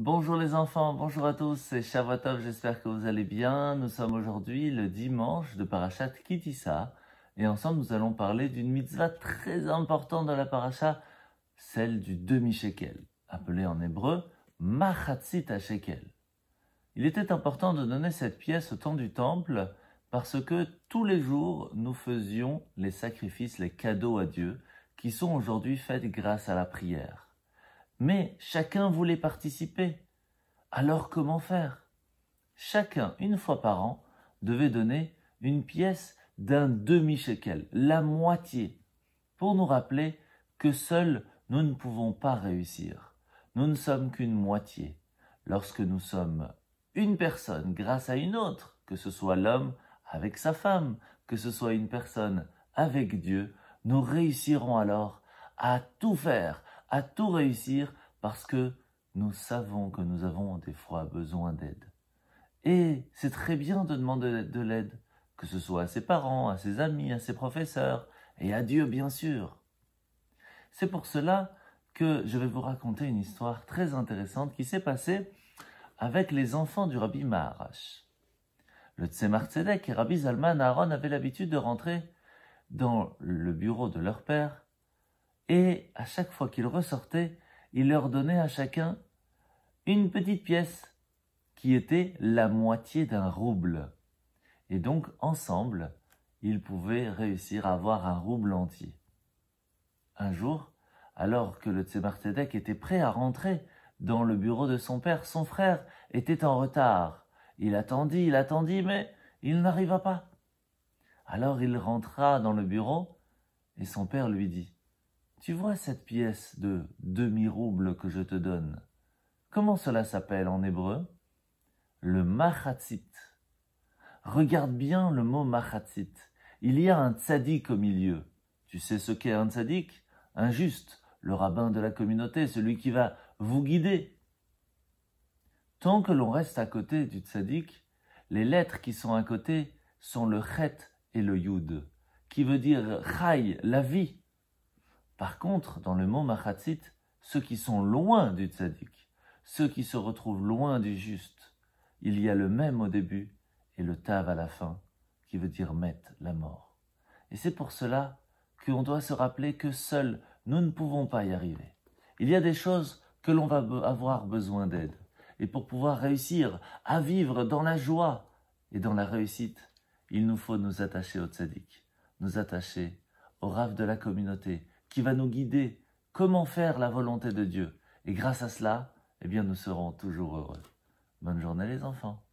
Bonjour les enfants, bonjour à tous, c'est Shavuotov, j'espère que vous allez bien. Nous sommes aujourd'hui le dimanche de Parashat Kitissa et ensemble nous allons parler d'une mitzvah très importante de la Parashat, celle du demi-shekel, appelée en hébreu Machatzit Shekel. Il était important de donner cette pièce au temps du temple parce que tous les jours nous faisions les sacrifices, les cadeaux à Dieu qui sont aujourd'hui faits grâce à la prière. Mais chacun voulait participer. Alors comment faire Chacun, une fois par an, devait donner une pièce d'un demi-shekel, la moitié, pour nous rappeler que seuls nous ne pouvons pas réussir. Nous ne sommes qu'une moitié. Lorsque nous sommes une personne grâce à une autre, que ce soit l'homme avec sa femme, que ce soit une personne avec Dieu, nous réussirons alors à tout faire à tout réussir parce que nous savons que nous avons des fois besoin d'aide. Et c'est très bien de demander de l'aide, que ce soit à ses parents, à ses amis, à ses professeurs, et à Dieu bien sûr. C'est pour cela que je vais vous raconter une histoire très intéressante qui s'est passée avec les enfants du Rabbi Maharash. Le Tzemar Tzedek et Rabbi Zalman Aaron avaient l'habitude de rentrer dans le bureau de leur père et à chaque fois qu'il ressortait, il leur donnait à chacun une petite pièce qui était la moitié d'un rouble. Et donc, ensemble, ils pouvaient réussir à avoir un rouble entier. Un jour, alors que le Tzemar était prêt à rentrer dans le bureau de son père, son frère était en retard. Il attendit, il attendit, mais il n'arriva pas. Alors il rentra dans le bureau et son père lui dit tu vois cette pièce de demi-rouble que je te donne Comment cela s'appelle en hébreu Le machatzit. Regarde bien le mot machatzit. Il y a un tsaddik au milieu. Tu sais ce qu'est un tsaddik Un juste, le rabbin de la communauté, celui qui va vous guider. Tant que l'on reste à côté du tsaddik, les lettres qui sont à côté sont le chet et le yud, qui veut dire chai, la vie. Par contre, dans le mot machatzit, ceux qui sont loin du tzaddik, ceux qui se retrouvent loin du juste, il y a le même au début et le tav à la fin, qui veut dire mettre la mort. Et c'est pour cela qu'on doit se rappeler que seuls nous ne pouvons pas y arriver. Il y a des choses que l'on va avoir besoin d'aide. Et pour pouvoir réussir à vivre dans la joie et dans la réussite, il nous faut nous attacher au tzaddik, nous attacher au rave de la communauté, qui va nous guider comment faire la volonté de Dieu. Et grâce à cela, eh bien, nous serons toujours heureux. Bonne journée les enfants.